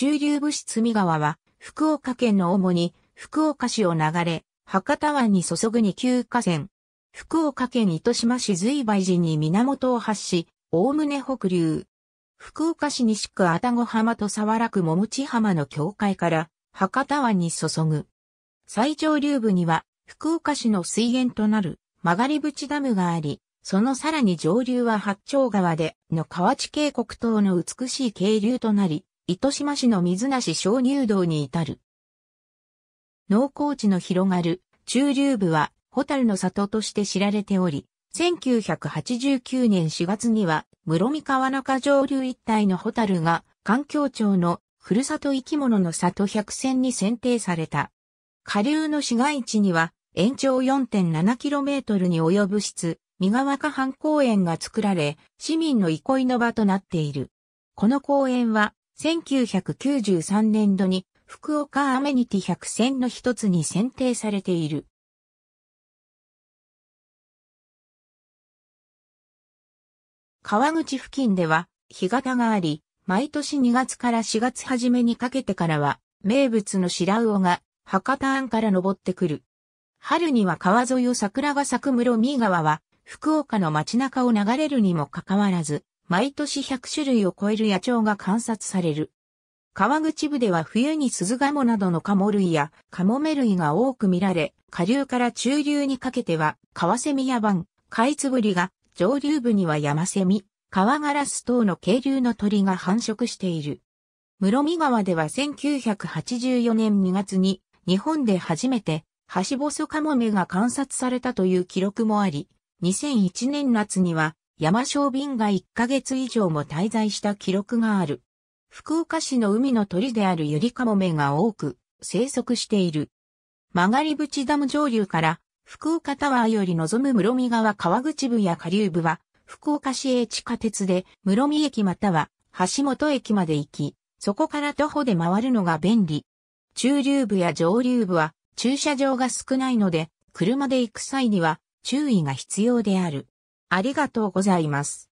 中流部市積川は、福岡県の主に、福岡市を流れ、博多湾に注ぐに級河川。福岡県糸島市随梅寺に源を発し、おおむね北流。福岡市西区愛宕浜と沢原区桃地浜の境界から、博多湾に注ぐ。最上流部には、福岡市の水源となる、曲がり淵ダムがあり、そのさらに上流は八丁川での河内渓谷等の美しい渓流となり、糸島市の水無小乳道に至る。農耕地の広がる中流部はホタルの里として知られており、1989年4月には室見川中上流一帯のホタルが環境庁のふるさと生き物の里百選に選定された。下流の市街地には延長 4.7km に及ぶ室、三河河畔公園が作られ、市民の憩いの場となっている。この公園は1993年度に福岡アメニティ100選の一つに選定されている。川口付近では干潟があり、毎年2月から4月初めにかけてからは名物の白魚が博多湾から登ってくる。春には川沿いを桜が咲く室見川は福岡の街中を流れるにもかかわらず、毎年100種類を超える野鳥が観察される。川口部では冬に鈴ガモなどのカモ類やカモメ類が多く見られ、下流から中流にかけては、カワセミやバン、カイツブリが、上流部にはヤマセミ、カワガラス等の渓流の鳥が繁殖している。室見川では1984年2月に、日本で初めて、ハシボソカモメが観察されたという記録もあり、2001年夏には山小便が1ヶ月以上も滞在した記録がある。福岡市の海の鳥であるゆりかもめが多く生息している。曲がり淵ダム上流から福岡タワーより望む室見川川口部や下流部は福岡市営地下鉄で室見駅または橋本駅まで行き、そこから徒歩で回るのが便利。中流部や上流部は駐車場が少ないので車で行く際には注意が必要である。ありがとうございます。